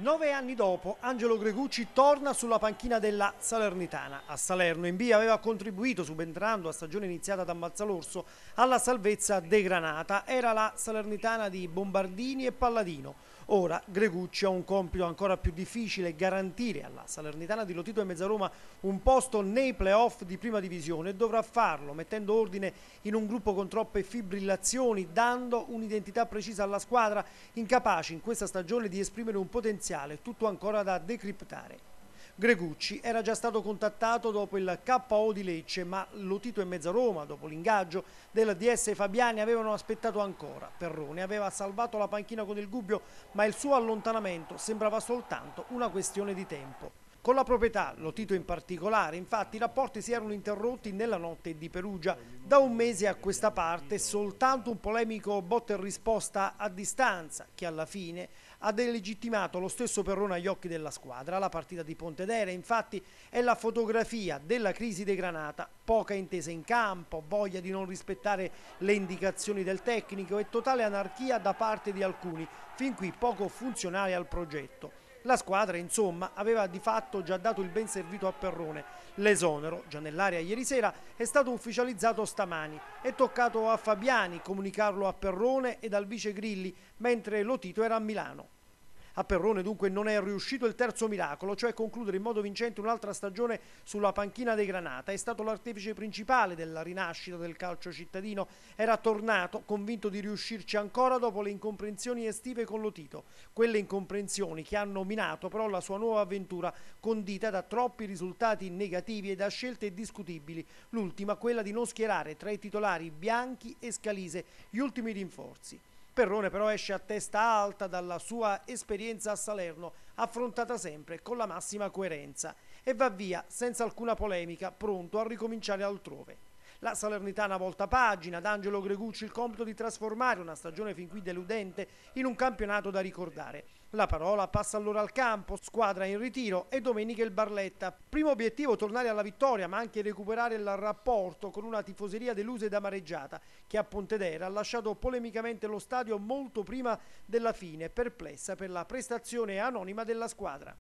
Nove anni dopo, Angelo Gregucci torna sulla panchina della Salernitana. A Salerno in B aveva contribuito, subentrando a stagione iniziata da Mazzalorso, alla salvezza de Granata. Era la Salernitana di Bombardini e Palladino. Ora Gregucci ha un compito ancora più difficile, garantire alla Salernitana di Lotito e Mezzaroma un posto nei playoff di prima divisione e dovrà farlo mettendo ordine in un gruppo con troppe fibrillazioni, dando un'identità precisa alla squadra, incapace in questa stagione di esprimere un potenziale tutto ancora da decriptare. Gregucci era già stato contattato dopo il KO di Lecce, ma Lotito e Mezza Roma, dopo l'ingaggio del DS Fabiani, avevano aspettato ancora. Perrone aveva salvato la panchina con il Gubbio, ma il suo allontanamento sembrava soltanto una questione di tempo. Con la proprietà, lo Tito in particolare, infatti i rapporti si erano interrotti nella notte di Perugia. Da un mese a questa parte soltanto un polemico botte e risposta a distanza che alla fine ha delegittimato lo stesso Perrone agli occhi della squadra. La partita di Pontedera infatti è la fotografia della crisi dei Granata, poca intesa in campo, voglia di non rispettare le indicazioni del tecnico e totale anarchia da parte di alcuni, fin qui poco funzionale al progetto. La squadra, insomma, aveva di fatto già dato il ben servito a Perrone. L'esonero, già nell'area ieri sera, è stato ufficializzato stamani. È toccato a Fabiani comunicarlo a Perrone ed al vice Grilli, mentre Lotito era a Milano. A Perrone dunque non è riuscito il terzo miracolo, cioè concludere in modo vincente un'altra stagione sulla panchina dei Granata. È stato l'artefice principale della rinascita del calcio cittadino. Era tornato convinto di riuscirci ancora dopo le incomprensioni estive con Lotito. Quelle incomprensioni che hanno minato però la sua nuova avventura, condita da troppi risultati negativi e da scelte discutibili. L'ultima quella di non schierare tra i titolari Bianchi e Scalise, gli ultimi rinforzi. Perrone però esce a testa alta dalla sua esperienza a Salerno, affrontata sempre con la massima coerenza, e va via senza alcuna polemica, pronto a ricominciare altrove. La Salernitana volta pagina, ad Angelo Gregucci il compito di trasformare una stagione fin qui deludente in un campionato da ricordare. La parola passa allora al campo, squadra in ritiro e domenica il Barletta. Primo obiettivo tornare alla vittoria ma anche recuperare il rapporto con una tifoseria delusa ed amareggiata che a Pontedera ha lasciato polemicamente lo stadio molto prima della fine, perplessa per la prestazione anonima della squadra.